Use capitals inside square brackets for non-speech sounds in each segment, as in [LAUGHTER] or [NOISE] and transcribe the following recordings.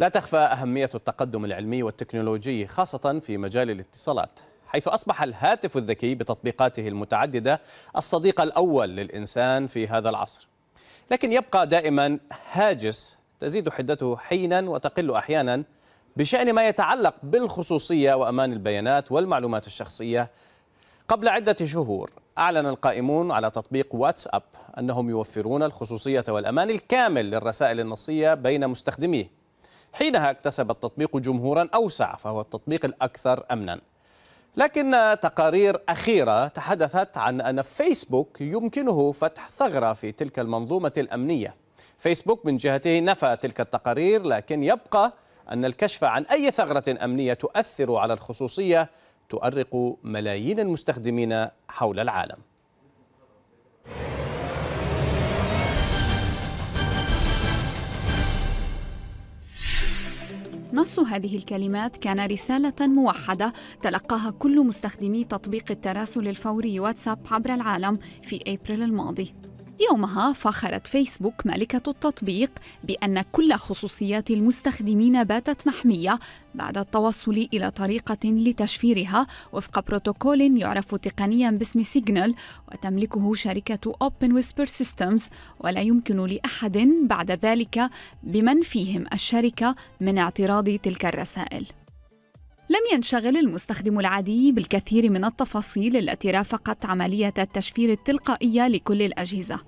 لا تخفى أهمية التقدم العلمي والتكنولوجي خاصة في مجال الاتصالات حيث أصبح الهاتف الذكي بتطبيقاته المتعددة الصديق الأول للإنسان في هذا العصر لكن يبقى دائما هاجس تزيد حدته حينا وتقل أحيانا بشأن ما يتعلق بالخصوصية وأمان البيانات والمعلومات الشخصية قبل عدة شهور أعلن القائمون على تطبيق واتساب أنهم يوفرون الخصوصية والأمان الكامل للرسائل النصية بين مستخدميه حينها اكتسب التطبيق جمهورا أوسع فهو التطبيق الأكثر أمنا لكن تقارير أخيرة تحدثت عن أن فيسبوك يمكنه فتح ثغرة في تلك المنظومة الأمنية فيسبوك من جهته نفى تلك التقارير لكن يبقى أن الكشف عن أي ثغرة أمنية تؤثر على الخصوصية تؤرق ملايين المستخدمين حول العالم نص هذه الكلمات كان رسالة موحدة تلقاها كل مستخدمي تطبيق التراسل الفوري واتساب عبر العالم في أبريل الماضي يومها فخرت فيسبوك مالكة التطبيق بأن كل خصوصيات المستخدمين باتت محمية بعد التوصل إلى طريقة لتشفيرها وفق بروتوكول يعرف تقنيا باسم سيجنال وتملكه شركة أوبن ويسبر سيستمز ولا يمكن لأحد بعد ذلك بمن فيهم الشركة من اعتراض تلك الرسائل لم ينشغل المستخدم العادي بالكثير من التفاصيل التي رافقت عملية التشفير التلقائية لكل الأجهزة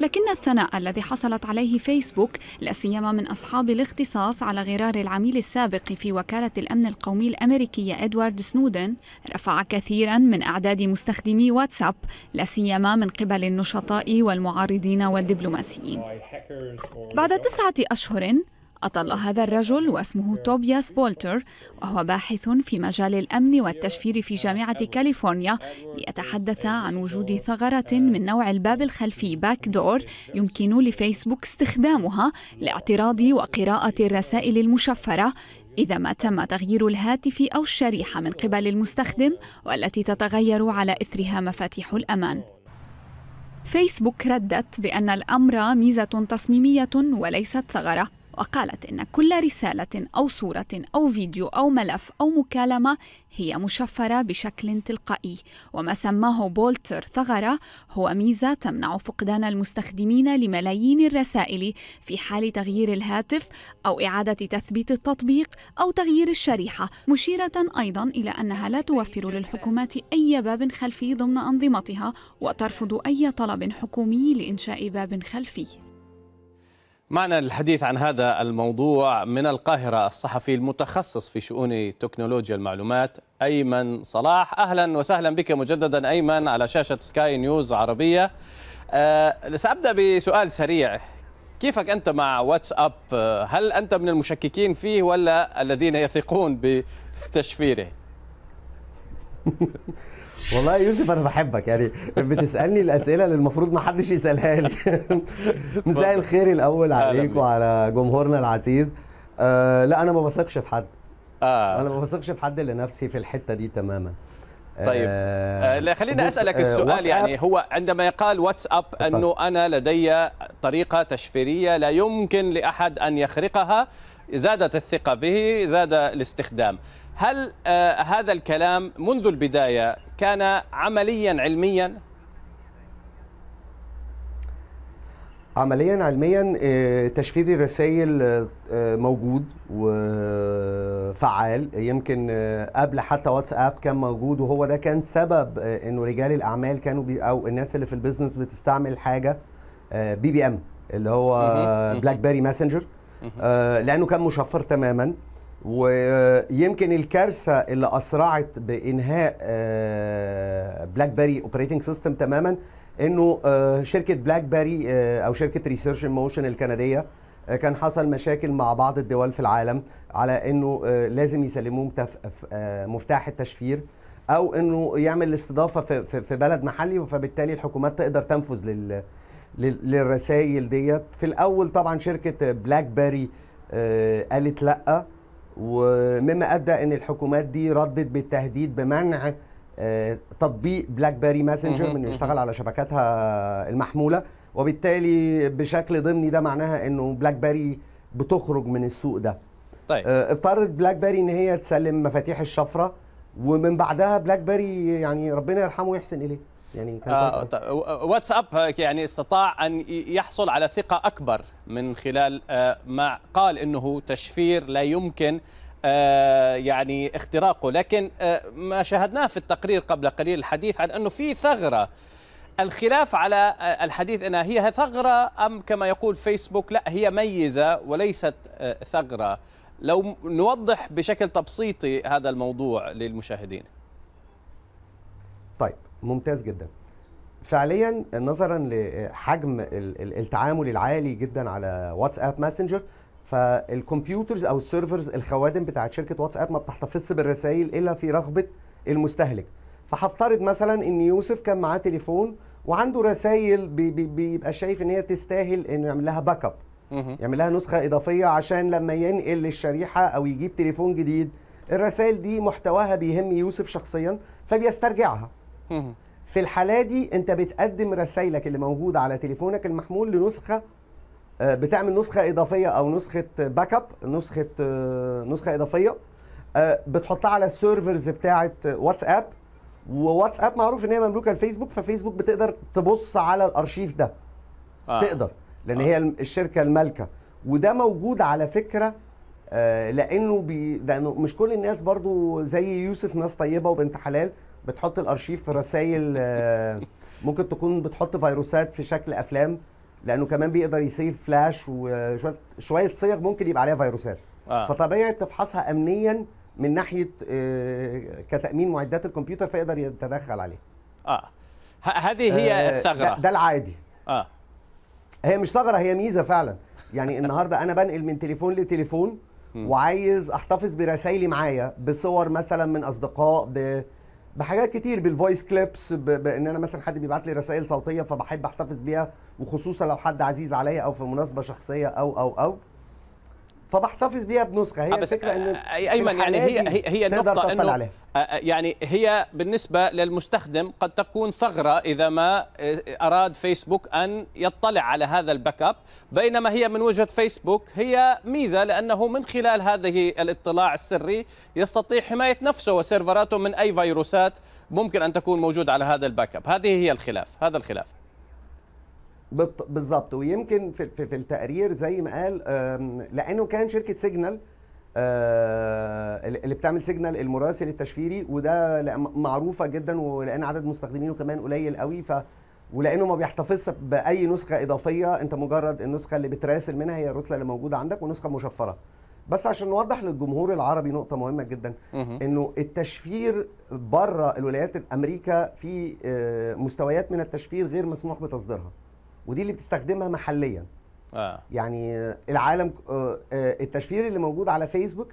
لكن الثناء الذي حصلت عليه فيسبوك لا سيما من اصحاب الاختصاص على غرار العميل السابق في وكاله الامن القومي الامريكيه ادوارد سنودن رفع كثيرا من اعداد مستخدمي واتساب لا سيما من قبل النشطاء والمعارضين والدبلوماسيين. بعد تسعه اشهر أطل هذا الرجل واسمه توبياس بولتر وهو باحث في مجال الأمن والتشفير في جامعة كاليفورنيا ليتحدث عن وجود ثغرة من نوع الباب الخلفي باك دور يمكن لفيسبوك استخدامها لاعتراض وقراءة الرسائل المشفرة إذا ما تم تغيير الهاتف أو الشريحة من قبل المستخدم والتي تتغير على إثرها مفاتيح الأمان. فيسبوك ردت بأن الأمر ميزة تصميمية وليست ثغرة، وقالت إن كل رسالة أو صورة أو فيديو أو ملف أو مكالمة هي مشفرة بشكل تلقائي وما سماه بولتر ثغرة هو ميزة تمنع فقدان المستخدمين لملايين الرسائل في حال تغيير الهاتف أو إعادة تثبيت التطبيق أو تغيير الشريحة مشيرة أيضا إلى أنها لا توفر للحكومات أي باب خلفي ضمن أنظمتها وترفض أي طلب حكومي لإنشاء باب خلفي معنا للحديث عن هذا الموضوع من القاهرة الصحفي المتخصص في شؤون تكنولوجيا المعلومات أيمن صلاح أهلا وسهلا بك مجددا أيمن على شاشة سكاي نيوز عربية أه سأبدأ بسؤال سريع كيفك أنت مع واتساب هل أنت من المشككين فيه ولا الذين يثقون [LAUGHS] بتشفيره [LAUGHS] والله يا يوسف انا بحبك يعني بتسالني الاسئله اللي المفروض ما حدش يسالها لي [LAUGHS] مساء الخير الاول عليك وعلى جمهورنا العزيز آه لا انا ما بثقش في حد آه. انا ما بثقش في حد الا نفسي في الحته دي تماما آه، طيب آه لا خلينا اسالك آه، السؤال يعني هو عندما يقال واتساب انه انا لدي طريقه تشفيريه لا يمكن لاحد ان يخرقها زادت الثقه به زاد الاستخدام هل آه، هذا الكلام منذ البداية كان عمليا علميا؟ عمليا علميا آه، تشفير الرسائل آه، موجود وفعال يمكن قبل حتى واتساب كان موجود وهو ده كان سبب انه رجال الاعمال كانوا بي او الناس اللي في البيزنس بتستعمل حاجه بي بي ام اللي هو بلاك بيري ماسنجر لانه كان مشفر تماما ويمكن الكارثه اللي اسرعت بانهاء بلاك بيري اوبريتنج سيستم تماما انه آه، شركه بلاك آه، بيري او شركه ريسيرش موشن الكنديه آه، كان حصل مشاكل مع بعض الدول في العالم على انه لازم يسلموه مفتاح التشفير او انه يعمل الاستضافه في بلد محلي فبالتالي الحكومات تقدر تنفذ للرسائل ديت في الاول طبعا شركه بلاك بيري قالت لا ومما ادى ان الحكومات دي ردت بالتهديد بمنع آه، تطبيق بلاك بيري ماسنجر من يشتغل على شبكاتها المحموله وبالتالي بشكل ضمني ده معناها انه بلاك بيري بتخرج من السوق ده طيب آه، اضطرت بلاك بيري ان هي تسلم مفاتيح الشفره ومن بعدها بلاك بيري يعني ربنا يرحمه ويحسن اليه يعني كان آه واتساب يعني استطاع ان يحصل على ثقه اكبر من خلال آه، ما قال انه تشفير لا يمكن آه، يعني اختراقه لكن آه، ما شاهدناه في التقرير قبل قليل الحديث عن انه في ثغره الخلاف على الحديث انها هي ثغره ام كما يقول فيسبوك لا هي ميزه وليست ثغره لو نوضح بشكل تبسيطي هذا الموضوع للمشاهدين طيب ممتاز جدا فعليا نظرا لحجم التعامل العالي جدا على واتساب ماسنجر فالكمبيوترز او السيرفرز الخوادم بتاعت شركه واتساب ما بتحتفظش بالرسائل الا في رغبه المستهلك فهفترض مثلا ان يوسف كان معاه تليفون وعنده رسائل بي بي بيبقى شايف ان هي تستاهل انه يعمل لها باك اب يعمل لها نسخه اضافيه عشان لما ينقل الشريحه او يجيب تليفون جديد الرسائل دي محتواها بيهم يوسف شخصيا فبيسترجعها في الحاله دي انت بتقدم رسايلك اللي موجوده على تليفونك المحمول لنسخه آه، بتعمل نسخه اضافيه او نسخه باك اب نسخه آه، نسخه اضافيه آه، بتحطها على السيرفرز بتاعه واتساب وواتساب معروف ان هي مملوكه لفيسبوك ففيسبوك بتقدر تبص على الارشيف ده آه. تقدر لان آه. هي الشركه المالكه وده موجود على فكره لانه بي لانه مش كل الناس برضو زي يوسف ناس طيبه وبنت حلال بتحط الارشيف في رسائل آه، ممكن تكون بتحط فيروسات في شكل افلام لانه كمان بيقدر يسيف فلاش وشويه شويه صيغ ممكن يبقى عليها فيروسات آه. فطبيعي تفحصها امنيا من ناحيه آه، كتامين معدات الكمبيوتر فيقدر يتدخل عليها اه هذه هي آه، الثغره ده, ده العادي اه هي مش ثغره هي ميزه فعلا يعني النهارده انا بنقل من تليفون لتليفون وعايز احتفظ برسايلي معايا بصور مثلا من اصدقاء ب بحاجات كتير بالفويس كليبس بان انا مثلا حد بيبعت لي رسائل صوتيه فبحب احتفظ بيها وخصوصا لو حد عزيز عليا او في مناسبه شخصيه او او او فبحتفظ بيها بنسخه هي آه، بس الفكره ان آه، آه، ايمن يعني هي هي, هي النقطه انه عليها. يعني هي بالنسبه للمستخدم قد تكون ثغره اذا ما اراد فيسبوك ان يطلع على هذا الباك اب بينما هي من وجهه فيسبوك هي ميزه لانه من خلال هذه الاطلاع السري يستطيع حمايه نفسه وسيرفراته من اي فيروسات ممكن ان تكون موجوده على هذا الباك اب هذه هي الخلاف هذا الخلاف بالظبط ويمكن في, في, في التقرير زي ما قال لانه كان شركه سيجنال آه، اللي بتعمل سيجنال المراسل التشفيري وده معروفه جدا ولان عدد مستخدمينه كمان قليل قوي ف ولانه ما بيحتفظش باي نسخه اضافيه انت مجرد النسخه اللي بتراسل منها هي الرسله اللي موجوده عندك ونسخه مشفره بس عشان نوضح للجمهور العربي نقطة مهمة جدا انه التشفير بره الولايات الامريكا في آه، مستويات من التشفير غير مسموح بتصديرها. ودي اللي بتستخدمها محليا آه. يعني العالم آه، آه، التشفير اللي موجود على فيسبوك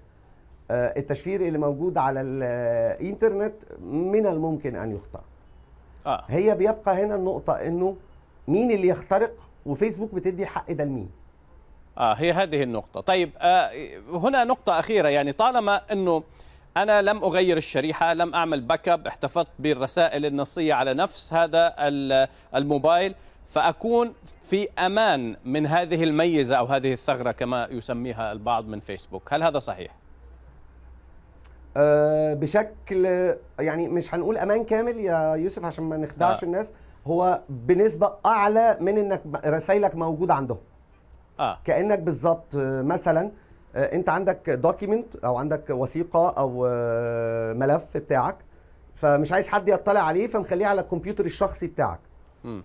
آه، التشفير اللي موجود على الانترنت من الممكن ان يخطئ آه. هي بيبقى هنا النقطه انه مين اللي يخترق وفيسبوك بتدي الحق ده لمين اه هي هذه النقطه طيب آه هنا نقطه اخيره يعني طالما انه أنا لم أغير الشريحة لم أعمل باك اب احتفظت بالرسائل النصية على نفس هذا الموبايل فأكون في أمان من هذه الميزة أو هذه الثغرة كما يسميها البعض من فيسبوك هل هذا صحيح؟ أه بشكل يعني مش هنقول امان كامل يا يوسف عشان ما نخدعش آه. الناس هو بنسبه اعلى من انك رسايلك موجوده عندهم اه كانك بالظبط آه، مثلا آه، انت عندك دوكيمنت او عندك وثيقه او آه، ملف بتاعك فمش عايز حد يطلع عليه فمخليه على الكمبيوتر الشخصي بتاعك م.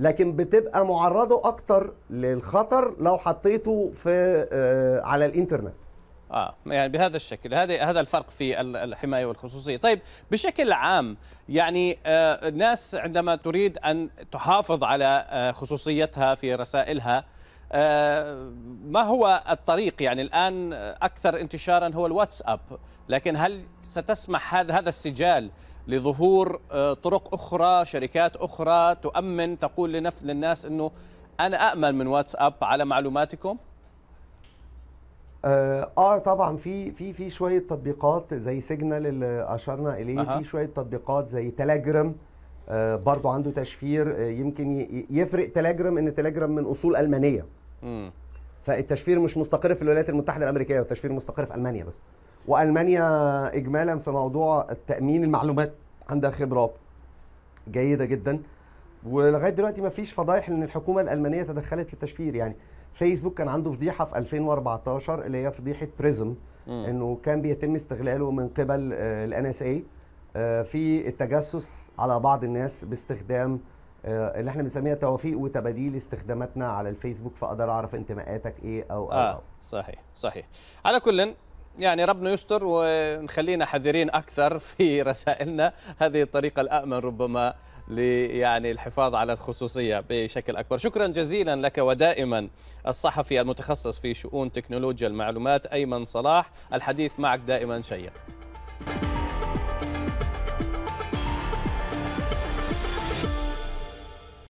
لكن بتبقى معرضه اكتر للخطر لو حطيته في آه، على الانترنت اه يعني بهذا الشكل هذا هذا الفرق في الحمايه والخصوصيه طيب بشكل عام يعني آه، الناس عندما تريد ان تحافظ على آه، خصوصيتها في رسائلها ما هو الطريق يعني الان اكثر انتشارا هو الواتساب لكن هل ستسمح هذا هذا السجال لظهور آه، طرق أخرى شركات أخرى تؤمن تقول لنف للناس أنه أنا أأمن من واتساب على معلوماتكم؟ آه, آه، طبعا في في في شويه تطبيقات زي سيجنال اللي اشرنا اليه أه. في شويه تطبيقات زي تلاجرام آه برضو عنده تشفير آه يمكن يفرق تلاجرام ان تلاجرام من اصول المانيه م. فالتشفير مش مستقر في الولايات المتحده الامريكيه والتشفير مستقر في المانيا بس والمانيا اجمالا في موضوع التامين المعلومات عندها خبره جيده جدا ولغايه دلوقتي ما فيش فضايح ان الحكومه الالمانيه تدخلت في التشفير يعني فيسبوك كان عنده فضيحه في 2014 اللي هي فضيحه بريزم انه كان بيتم استغلاله من قبل الان اس اي في التجسس على بعض الناس باستخدام آه، اللي احنا بنسميها توافيق وتباديل استخداماتنا على الفيسبوك فاقدر اعرف انتماءاتك ايه او اه أو. صحيح صحيح على كل يعني ربنا يستر ونخلينا حذرين أكثر في [LAUGHS] رسائلنا هذه الطريقة الامن ربما يعني الحفاظ على الخصوصية بشكل أكبر شكرا جزيلا لك ودائما الصحفي المتخصص في شؤون تكنولوجيا المعلومات أيمن صلاح الحديث معك دائما شيق